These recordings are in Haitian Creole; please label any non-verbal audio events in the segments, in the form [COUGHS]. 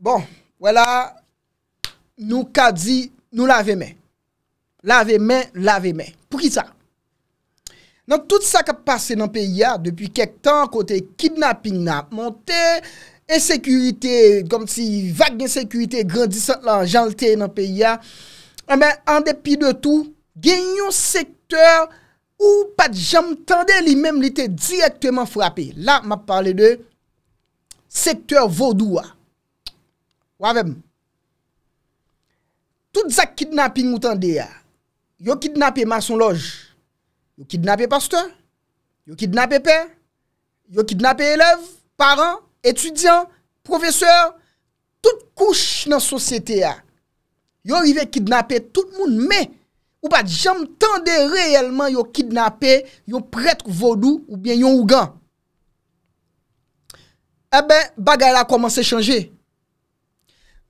Bon, wè la, nou ka di, nou lave men. Lave men, lave men. Pou ki sa? Nan tout sa ka pase nan pe ya, depi kek tan, kote kidnapping nan, monte, insekurite, kom si vak d'insekurite, grandisat lan janlte nan pe ya, an eh depi de tou, genyon sektor, ou pat jam tende li men, li te direktman frapi. La, ma parle de sektor vaudoua. Wavèm, tout zak kidnapping moutande ya, yo kidnape mason loj, yo kidnape pastor, yo kidnape pen, yo kidnape elev, paran, etudyan, profeseur, tout kouch nan sosete ya. Yo rive kidnape tout moun mè, ou pa jam tende reyelman yo kidnape yo pretre vodou ou bien yon hougan. Ebe, eh bagay la komanse chanje.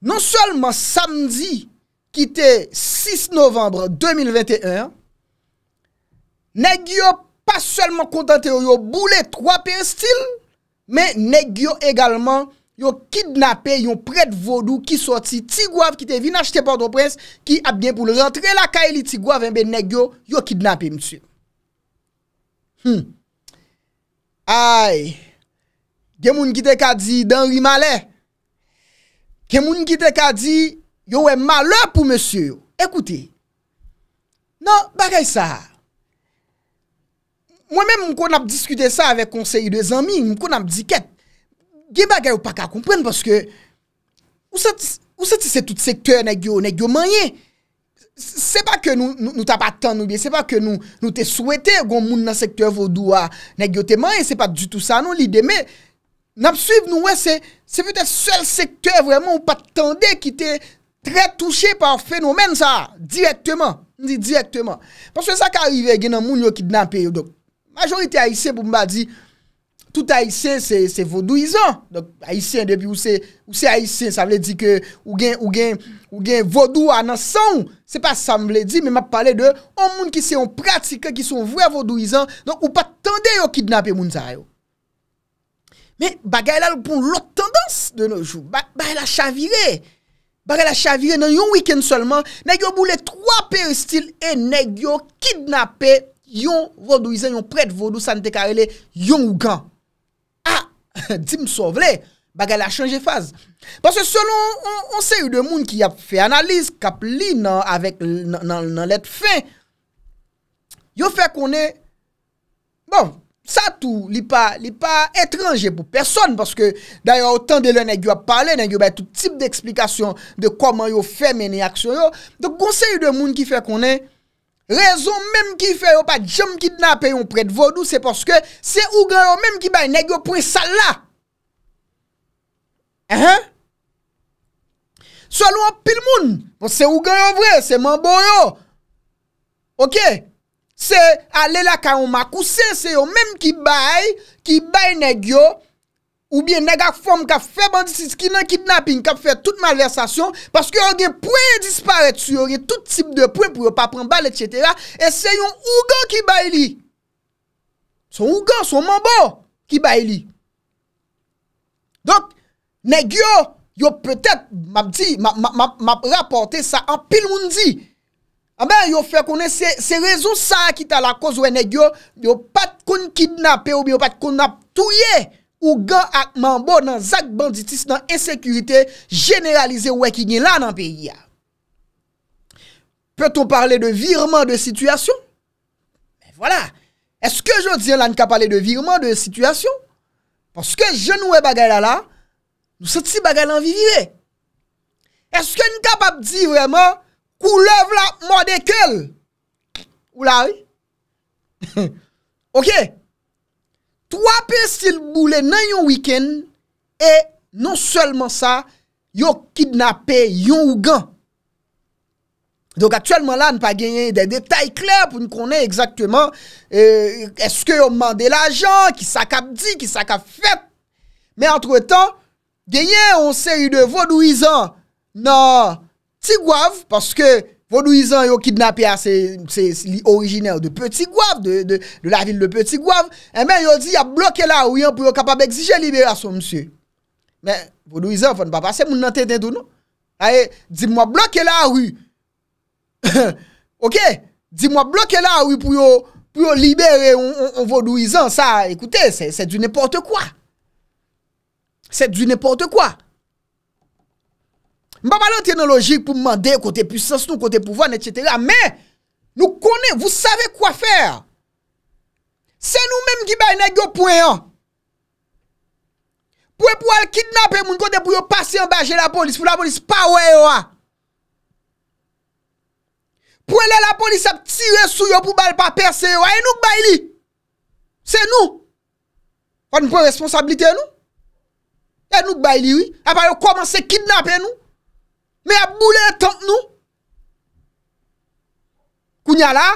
Non selman samdi ki te 6 novembre 2021, negyo pa selman kontente yo yo boule 3 per stil, men negyo egalman yo kidnapè yon pred vodou ki soti tigwav ki te vinach te porto prens ki ap gen pou l rentre la ka e li tigwav enbe eh negyo yo kidnapè mtsi. Hmm. Ay, gen moun ki te ka di den rimale, ke moun ki te ka di, yo e malop ou monsur. Ekouti, nan, bagay sa. Mwen men moun kon ap diskute sa avek konseyi de zami, moun kon ap diket, gen bagay ou pa ka kompren, paske, ou sa ti se tout sektor negyo, negyo manye. Se pa ke nou ta pa tan nou bi, se pa ke nou te souwete kon moun nan sektor vodou a negyo te manye, se pa du tout sa nou li deme. N ap suiv nou we se, se pwete sel sektwè vwèman ou pat tende ki te tre touche par fenomen sa, direktman. N di direktman. Pas wè sa ka arrive gen nan moun yo kidnapè yo. Majorite Aïsè pou mba di, tout Aïsè se vodouizan. Aïsè depi ou se Aïsè, sa mle di ke ou gen vodou anansan. Se pa sa mle di, mwen ap pale de, an moun ki se yon pratike, ki son vwè vodouizan, ou pat tende yo kidnapè moun sa yon. Mi bagay la pou lout tendans de nou chou. Ah, [LAUGHS] bagay la chavire. Bagay la chavire nan yon wikend solman. Nèk yo boule 3 peristil. E nèk yo kidnape yon vodouizen, yon pret vodou, sante karele, yon wgan. Ha, di msovle. Bagay la chanje faz. Pase selon, on se yu de moun ki ap fè analiz, kap li nan let fè. Yo fè konè, bon... Sa tou li pa, li pa etranje pou person, paske dayan otan de la negyo a pale, negyo bay tout tip de eksplikasyon de koman yo fè meni aksyon yo. De konsey yon moun ki fè konen, rezon menm ki fè yo pa jom kidnap yon pred vodou, se paske se ougan yo menm ki bay negyo pre sal la. Ehe? Salou an pil moun, se ougan yo vre, se man bon yo. Oké? Se ale la ka yon makou, se yon menm ki baye, ki baye negyo, ou bien negak form ka febandisit, ki nan kidnapping, ka fe tout ma versasyon, paske yon gen pouen disparate, sou yon gen tout tip de pouen pou yon pa pren bal, etc. E se yon ougan ki baye li. Son ougan, son mambo, ki baye li. Donk, negyo, yo petet, map di, map raporte sa an pil moun di. Abè ah yo fè konen se rezon sa akita la koz wène gyo yo pat kon kidnapè e ou mi yo pat kon nap touye ou gan akman bo nan zak banditis nan esekurite generalize wè ki gwen lan an pe yè. Pe ton parle de virement de situasyon? Vwala, eske jodi lan ka pale de virement de situasyon? Panske jen wè bagay la la, nou se ti bagay lan vivye. Eske n ka pape di vwèman Kou lev la mwadekel. Oulay. Ok. Tro apè stil boulè nan yon wikèn. E non sèlman sa. Yon kidnapè yon ougan. Donk atyèlman la. Npa genyen yon detay klè. Pou nou konè yon exaktèman. Euh, Eske yon mandè l'ajan. Ki sakap di. Ki sakap fèt. Men antre tan. Genyen yon se yon devonouizan. Nan. Nan. Petit Guave, parce que Vaudouisan yo kidnappé c'est originaire de Petit Guave, de, de, de, la ville de Petit Guave. Et eh bien, yo dit, y a bloqué la rue hein, pour être capable exiger libération, monsieur. Mais Vaudouisan, vous ne pas passer mon nan tête non? Allez, dis-moi, bloquer la rue. [COUGHS] ok? Dis-moi, bloquer la rue pour yo, pour libérer un, Vaudouisan. Ça, écoutez, c'est du n'importe quoi. C'est du n'importe quoi. Mpa pale ou teknolojik pou mande, kote pwisans nou, kote pouvan, etc. Men, nou konen, vou save kwa fer. Se nou menm ki bay negyo pouen yo. Pwè pou al kidnap e moun kote pou yo pase yon bajen la polis, pou la polis pawe yo a. Pwè le la polis ap tire sou yo pou bay pa perse yo a. E nou bay li? Se nou? Wan pou responsabilite yo nou? E nou bay li? A pa yo komanse kidnap e nou? Mè ap boulè tante nou? Koun ya la?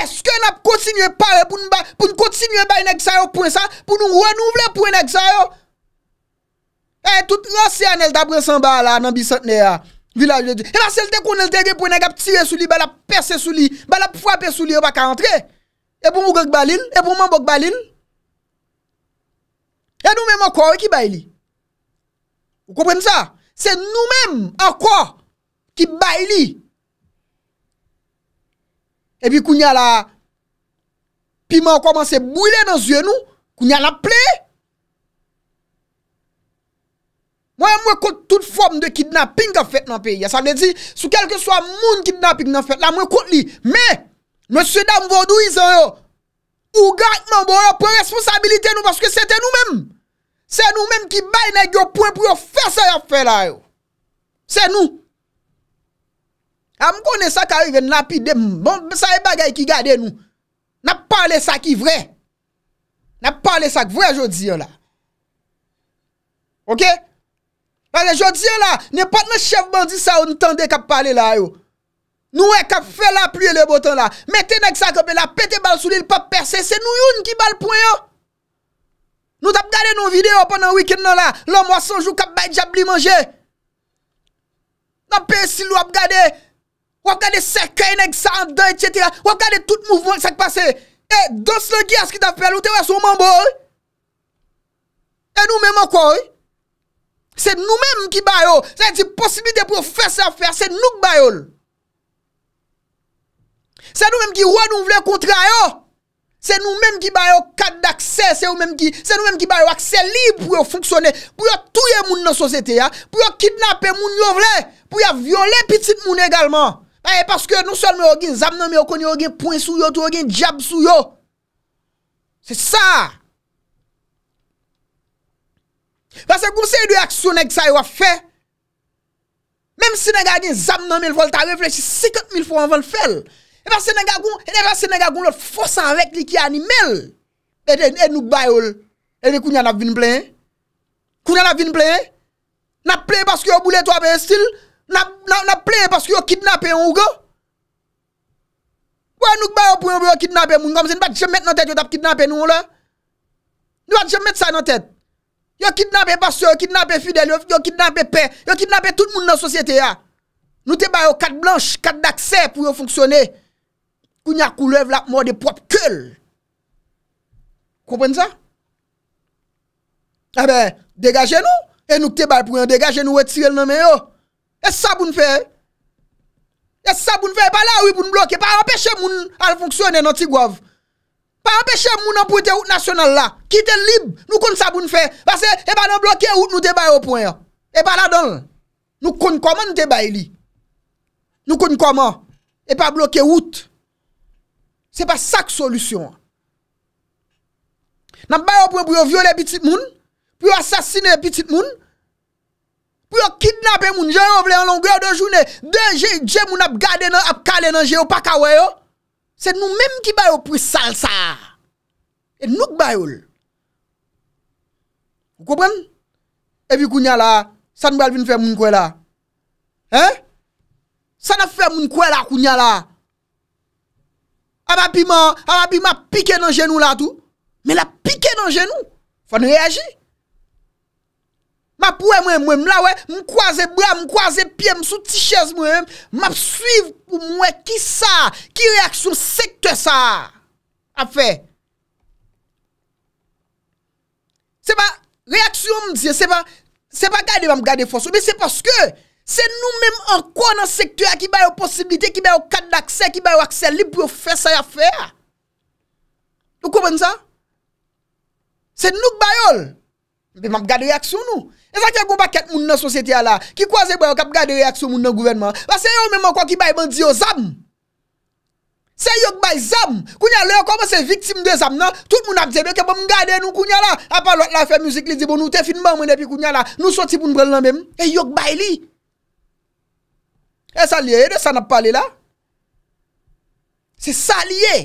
Eske nap kontinye pare pou nou kontinye baye nèk sa yo pwen sa? Poun nou renouvle pwen nèk sa yo? E tout lansè anel tabresan ba la nan bisant nè ya? Vilaj de di? Eman selte konel teri pwen nèk ap tire sou li, bal ap perse sou li, bal ap fwape sou li, e baka antre? E pou mou gèk balil? E pou mou mou gèk balil? E nou mè mokore ki baye li? Ou kompren sa? A? Se nou mèm an kwa ki bay li. E pi koun ya la pima an kwa manse bouyle nan zye nou. Koun ya la ple. Mwen mwen kont tout form de kidnapping an fet nan pe. Ya san de di sou kelke swa moun kidnapping an fet. La mwen kont li. Me, mwen se dam vodou izan yo. Ou gant mwen bon an pou responsabilite nou. Baske se te nou mèm. Se nou menm ki bay nek yo pouen pou yo fè se yo ah, bon, fè eh, la yo. Se nou. A m konè sa ka rive napi de mbon sa e bagay ki gade nou. Na pale sa ki vre. Na pale sa ki vre yo diyo la. Ok? A le yo diyo la, ne pat nou chef bandi sa ou nou tende kap pale la yo. Nou e kap fè la pluye le botan la. Mète nek sa ka be la, pète bal sou li, l pa perse. Se nou yon ki bal pouen yo. nan videyo panan wikend nan la, lom wason jou kap bay diab li manje. Nan pe sil wap gade, wap gade sekre nek sa an do et sete la, wap gade tout mouvwant sek pase. E, dos la ki as ki ta fel, ou te wes waman bo, oi? E nou menman kwa, oi? Se nou menm ki bayo, se ti posibite pou fese afer, se nou k bayol. Se nou menm ki wad nou vle kontrayo, Se nou menm ki baye yo kat d'akse, se nou menm ki baye yo akse li pou yo foksonen, pou yo touye moun nan sosete ya, pou yo kidnape moun yo vle, pou eh, non yo viole pitit moun egalman. Aye, paske nou sol men o gen zam nan men o konye o gen poun sou yo, tou o gen jab sou yo. Se sa! Pase kou se yi do aksyon ek sa yo a fe? Mem si ne ga gen zam nan men volta, refleksi 50.000 foran vol fel! E nan Senegal koun, e nan Senegal koun lò, fòs an rek li ki an imel. E nouk bayol, e lè koun yon ap vin plè. Koun yon ap vin plè. Nap plè pask yon boulè tò ap en stil. Nap plè pask yon kidnapè yon ou gò. Wè nouk bayol pou yon bè yo kidnapè moun gòm se, nou bat jèm met nan tèt yo tap kidnapè nou lò. Nou bat jèm met sa nan tèt. Yo kidnapè pask yo, yo kidnapè fidèl, yo kidnapè pè, yo kidnapè tout moun nan sosyete ya. Nou te bayol kat blanche, kat dakse pou yo fonksyonè. Koun ya koulev lak mò de pop kèl. Koupèn sa? A bè, degaje nou. E nou k te bèl pou yon. Degaje nou wet sirel nan men yo. E saboun fè. E saboun fè. E pa la ou i boun blok. E pa anpeche moun anfonksyonen nan tigwav. Pa anpeche moun anpwete out nasyonal la. Kiten lib. Nou kon saboun fè. Basè, e pa nan blok e out nou te bèl ou pou yon. E pa la don. Nou kon koman te bèli. Nou kon koman. E pa blok e out. Se pa sak solusyon. Nan bayo pou yo viole pitit moun. Pou yo asasine pitit moun. Pou yo kidnape moun. Je yo vle an longwe yo de jounen. De je yi je moun ap gade nan ap kale nan je yo pakawa yo. Se nou menm ki bayo pou yi salsa. E nouk bayol. Mwokopen? Evi kounya la. San mbal vin fe moun kwe la. He? San ap fe moun kwe la kounya la. Aba bi ma pike nan jenou la tou. Me la pike nan jenou. Fon reagi. Map wè mwen mwen mwen la wè. Mwen kwaze bra mwen kwaze pie mwen sou ti chèz mwen mwen. Map suiv pou mwen ki sa. Ki reaksyon se kte sa. A fe. Se pa reaksyon mwen diye. Se pa gade mwen gade fos. Se pa gade fos. Se nou menm an kon nan sektorya ki bayo posibite, ki bayo kadakse, ki bayo akse li profesa ya fey a. Yo koumen sa? Se nou k bayol? Ben mam gade reaksyon nou. E zan ki an kon pa ket moun nan sosyete non? a bon, la, ki kwa ze k bayo kap gade reaksyon moun nan gouvernement? Ba se yo menm an kon ki bayo mandi yo zam? Se yo k bay zam? Kounyan le yo kouman se viktim de zam nan, tout moun apdebe ke bom gade nou kounyan la. A pa lot la fey mouzik li di bon nou te finman moun epi kounyan la, nou soti pou mbrel nan menm. E yo k bayi li? E sa liye, e de sa nap pale la? Se sa liye.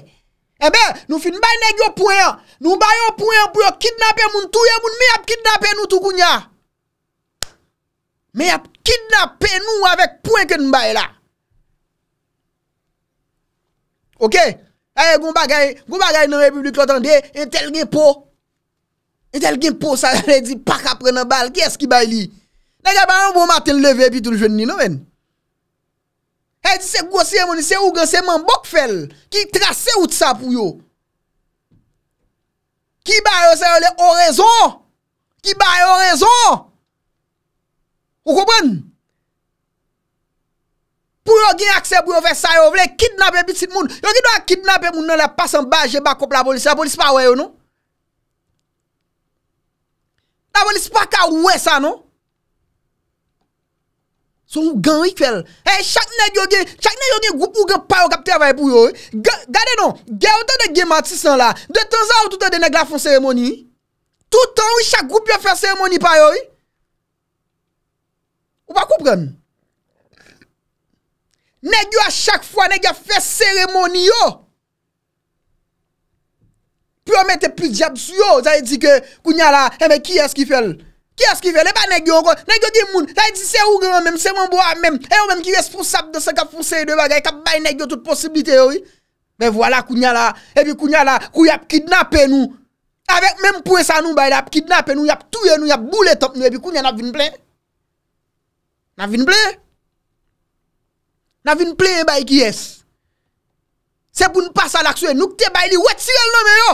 E be, nou fi n baye negyo pouen. Nou baye pouen pou yo kidnapen moun touye moun. Me yap kidnapen nou tou kounya. Me yap kidnapen nou avèk pouen ke n baye la. Ok? E, goun bagay nan Republik Lothan de, e tel genpo. E tel genpo sa [LAUGHS] le di, pak apre nan bal, kye eski bay li? Nè gaba, an bon matin leve, epi tout jwen ni nou men. E di se gosye mouni, se ou gosye man bok fel, ki trase out sa pou yo. Ki ba yo se yo le orèzon, ki ba yo orèzon. Ou kopèn? Pou yo gen akse pou yo ve sa yo, vle kidnap e bit si moun. Yo ki do a kidnap e moun, non le pasan bajè bakop la polisi. La polisi pa wè yo, nou? La polisi pa ka wè sa, nou? Son ou gen wik fel. Hey, chak neg yo gen, chak neg yo gen goup ou gen pa yo kapte avay pou yo. Gade non, gen ou ten de gen matis an la, de ten zan ou touten de neg la fon seremoni. Touten ou chak goup yo fè seremoni pa yo. Ou pa koup gen? Neg yo a chak fwa neg yo fè seremoni yo. Promette pli diab su yo. Zayi di ke kou nya la, hey men ki eski fel? Kyes kive, le ba negyon kon, negyon gen moun, la iti se ou gen an mem, se moun bo an mem, e an mem ki wes fousap de se ka fousay de bagay, ka bay negyon tout posibite yo. Me vwala kounya la, epi kounya la, kou yap kidnapen nou, avek mem pwesa nou bay, yap kidnapen nou, yap touye nou, yap boule top nou, epi kounya na vinple. Na vinple? Na vinple e bay kyes? Seboun pasal akswe, nuk te bay li wet sirel no me yo?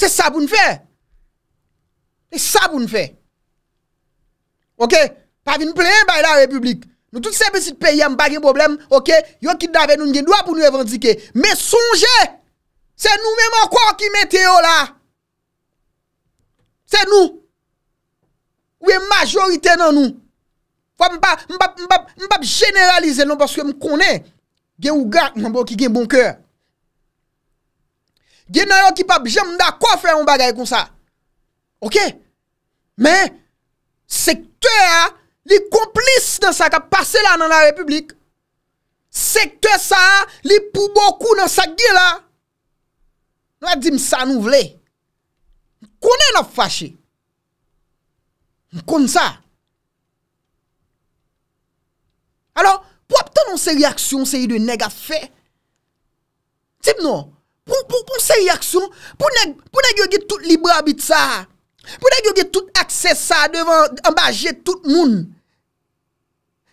Se saboun fe? Se saboun fe? Ok? Pa vi nou pleye mbaga la republik. Nou tout sebe si te peye mbagye mboblèm. Ok? Yon ki dave nou nge doa pou nou evandike. Me sonje. Se nou mè mwen kwa ki mete yo la. Se nou. Ou e majorite nan nou. Fwa mbap, mbap, mbap, mbap, mbap generalize nan. Paske m konè. Gen ou gak mbou ki gen bon kèr. Gen nan yon ki pap jè mbou da kwa fè mbaga yon kon sa. Ok? Mè. Mè. Sekte sa, li komplis nan sa ka pase la nan la republik. Sekte sa, li pou boku nan sa gil la. Nou a di msa nou vle. Mkone mna fache. Mkone sa. Alors, pou apte nan se reaksyon se yi de neg a fe? Tip nou, pou se reaksyon, pou neg yo gite tout libra bit sa a. Pwede yo ge tout akse sa devan ambaje tout moun.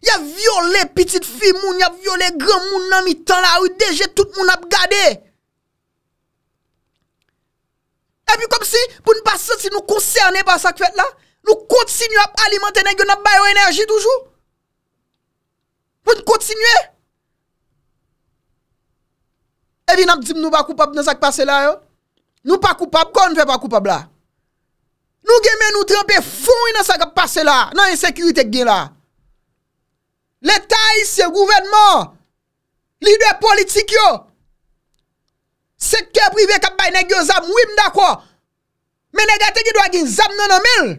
Ya viole pitit fi moun, ya viole gran moun nan mi tan la ou deje tout moun ap gade. E pi kom si pou nou pa se ti nou konserne pa sak fet la, nou kontsinyo ap alimante nek yo nan bayo enerji toujou. Pwede kontsinyo. E pi nan ptim nou pa koupab nan sak pase la yo. Nou pa koupab, kon nou fe pa koupab la. Nou gen men nou trempe foun yon sa kap pase la, nan yon sekurite gen la. Le taise, se gouvenman, li dwe politik yo, seke prive kap bay negyo zam wim da kwa, men negyate gen do a gen zam nan anmel,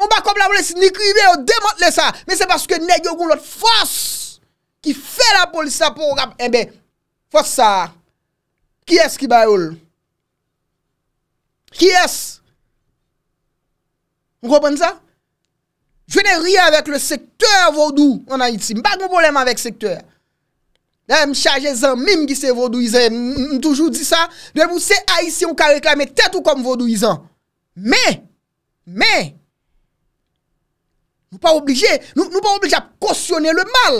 on ba komplabole si ni prive yo demote le sa, men se baske negyo goun lot fos, ki fe la polisa pou rap enbe, eh fos sa, ki es ki bayoul? Ki es? Mwen kompon sa? Je ne rie avèk le sektèr vodou anayit si. Mwen bag mwen bolem avèk sektèr. Mwen chaje zan mim ki se vodou. I zan mwen toujou di sa. Mwen mwen se a yisi yon ka reklamè tèt ou kom vodou i zan. Mè! Mè! Mwen pa oubli jè. Mwen pa oubli jè kousyonè le mal.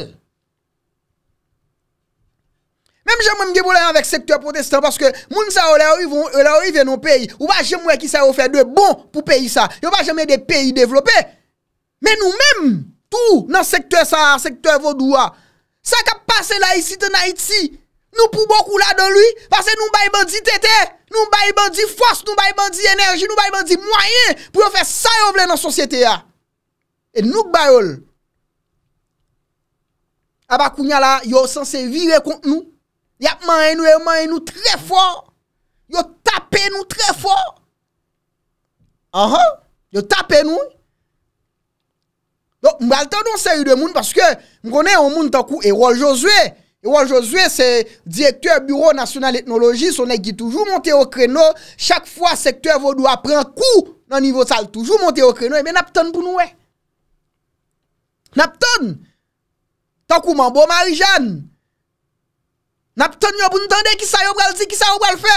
Mèm jèm wèm gèbou lè yon vek sektor protestant paske moun sa ou lè ou yon peyi ou pa jèm wè ki sa ou fè dè bon pou peyi sa ou pa jèm wè de peyi devlopè mè nou mèm tou nan sektor sa, sektor vodou a sa ka pase la isi te naiti nou pou bokou la de lwi pase nou bay bandi tete nou bay bandi fòs, nou bay bandi enerji nou bay bandi mwayen pou yon fè sa yon vlè nan sosyete a e nou k bayol Abakounia la yo sanse vire kont nou Yap manye nou e manye nou trè fòr. Yo tapè nou trè fòr. Anhan. Yo tapè nou. Mbè al tòn nou sè yu de moun. Paskè mbè konè yon moun takou Erol Josué. Erol Josué se direktur bureau national etnologis. Onè ki toujou monte yo krenò. Chak fò sektè vò nou apren kou nan nivò sal. Toujou monte yo krenò. E mbè nap tòn pou nou e. Nap tòn. Takou mambò Marijan. Nap tonyo pou nou tande ki sa yo bral di ki sa yo bral fe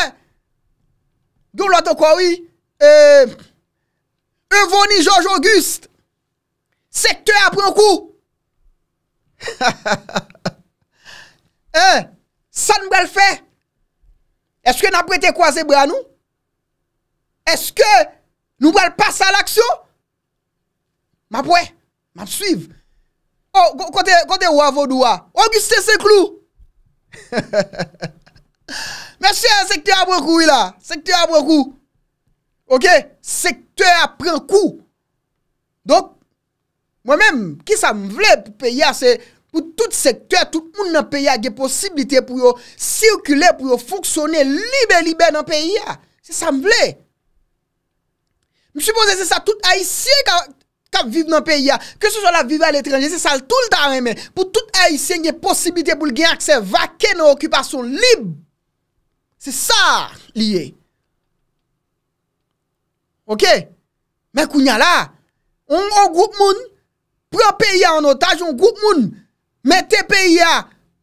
Gyo lwa to kwa wii Eee Evoni George August Sektor apren kou Ha ha ha ha Eee San bral fe Eske nan prete kwa ze bral nou Eske Nou bral passe al aksyon Ma pwe Ma psuiv O oh, kote wavou dwa Auguste se klou Mèche, sektè apre kou y la, sektè apre kou Ok, sektè apre kou Donk, mè mèm, ki sa m vle pou peyi a se Pou tout sektè, tout moun nan peyi a ge posibilite pou yo Sirkule pou yo foksonne libe-libe nan peyi a Se sa m vle Mèm, mèm, mèm, mèm Kap vive nan peyi ya, ke sou sou la vive al etrengen, se sal tou l da wè men, pou tout ay se nye posibite pou l gen akse vake nan okupasyon lib. Se sa liye. Ok? Men kounya la, on group moun, pou an peyi ya an otaj, on group moun, mette peyi ya,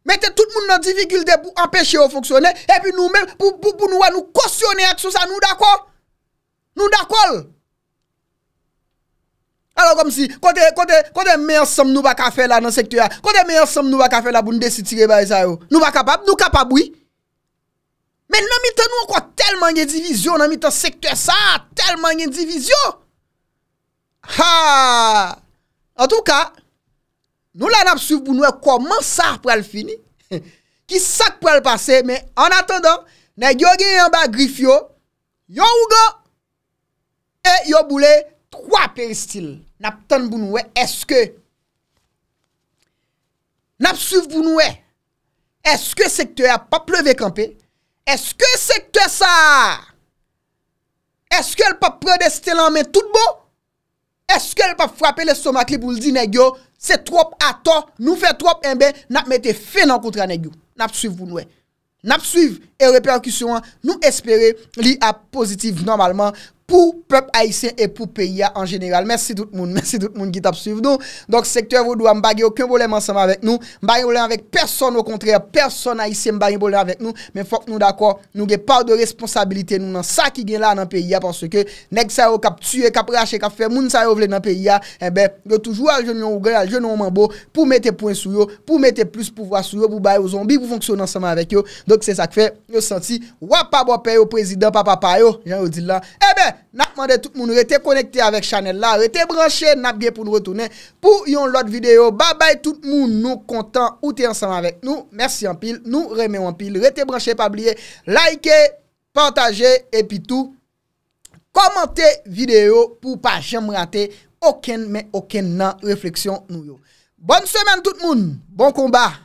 mette tout moun nan difikil de pou empèche ou foksyone, e pi nou men, pou pou nou wè nou kosyone ak sou sa, nou dakol? Nou dakol? Alors kom si, kote, kote, kote meyon som nou ba ka fe la nan sektu ya. Kote meyon som nou ba ka fe la bou nou desi tire ba yon sa yo. Nou ba kapap, nou kapap oui. Men nan mi tan nou anko telman gen divizyon nan mi tan sektu ya sa. Telman gen divizyon. Ha! An tou ka, nou la nap souf pou nou e koman sa apre al fini. Ki [LAUGHS] sak apre al pase, men an atendan, nan yo gen yon ba grif yo, yo ou go, e yo boule, kwa peristil nap tan bunwe eske nap suif bunwe eske sekte a pa pleve kampe, eske sekte sa eske l pa pre destelan men tout bo, eske l pa frape le somakli bou l di negyo se trop ato, nou fe trop enbe, nap mete fenan kontra negyo nap suif bunwe, nap suif e reperkusyon, nou espere li a pozitiv normalman Pou pep Aisyen E pou PIA en general Mersi tout moun Mersi tout moun ki tap suiv nou Donk sektour Vou dwa mbagye Okyon bolem ansama vek nou Mbagye bolem vek person O kontre Person Aisyen Mbagye bolem vek nou Men fok nou dako Nou ge par de responsabilite Nou nan sa ki gen la Nan PIA Ponske Nek sa yo kap tue Kap rache Kap fe Moun sa yo vle nan PIA Ebe eh Yo toujou al jenon ou gre Al jenon ou mambou Pou mette poen sou yo Pou mette plus pouvoa sou yo Bou baye ou zombi Bou fonksyon ansama vek yo Natman de tout moun, rete konekte avek chanel la Rete branche, natge pou nou retoune Pou yon lot videyo, babay tout moun Nou kontan, ou te ansan avek nou Mersi anpil, nou reme anpil Rete branche, pa bliye, like Pantaje, epi tou Komante videyo Pou pa jem rate Aken men, aken nan, refleksyon nou yo Bonne semen tout moun, bon komba